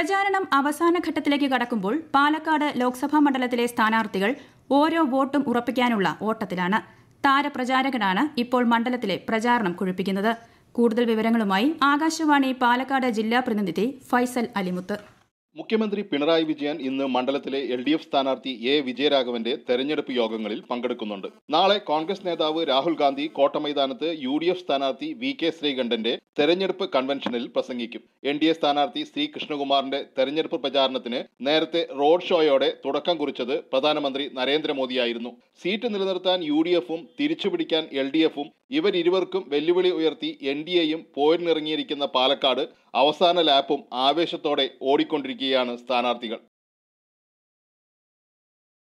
പ്രചാരണം അവസാന ഘട്ടത്തിലേക്ക് കടക്കുമ്പോൾ പാലക്കാട് ലോക്സഭാ മണ്ഡലത്തിലെ സ്ഥാനാർത്ഥികൾ ഓരോ വോട്ടും ഉറപ്പിക്കാനുള്ള ഓട്ടത്തിലാണ് താരപ്രചാരകനാണ് ഇപ്പോൾ മണ്ഡലത്തിലെ പ്രചാരണം കുഴിപ്പിക്കുന്നത് കൂടുതൽ വിവരങ്ങളുമായി ആകാശവാണി പാലക്കാട് ജില്ലാ പ്രതിനിധി ഫൈസൽ അലിമുത്ത് മുഖ്യമന്ത്രി പിണറായി വിജയൻ ഇന്ന് മണ്ഡലത്തിലെ എൽ ഡി എഫ് സ്ഥാനാർത്ഥി എ വിജയരാഘവന്റെ തെരഞ്ഞെടുപ്പ് യോഗങ്ങളിൽ പങ്കെടുക്കുന്നുണ്ട് നാളെ കോൺഗ്രസ് നേതാവ് രാഹുൽ ഗാന്ധി കോട്ടമൈതാനത്ത് യു ഡി എഫ് സ്ഥാനാർത്ഥി വി കെ ശ്രീകണ്ഠന്റെ തെരഞ്ഞെടുപ്പ് കൺവെൻഷനിൽ പ്രസംഗിക്കും എൻ ഡി എ സ്ഥാനാർത്ഥി സി കൃഷ്ണകുമാറിന്റെ തെരഞ്ഞെടുപ്പ് പ്രചാരണത്തിന് നേരത്തെ റോഡ് ഷോയോടെ തുടക്കം കുറിച്ചത് പ്രധാനമന്ത്രി നരേന്ദ്രമോദിയായിരുന്നു സീറ്റ് നിലനിർത്താൻ യു ഡി എഫും തിരിച്ചുപിടിക്കാൻ എൽ ഡി എഫും ഇവരിരുവർക്കും വെല്ലുവിളി ഉയർത്തി എൻ ഡി എയും പോരിനിറങ്ങിയിരിക്കുന്ന പാലക്കാട് അവസാന ലാപ്പും ആവേശത്തോടെ ഓടിക്കൊണ്ടിരിക്കും ഒരുക്കിയാണ് സ്ഥാനാർത്ഥികൾ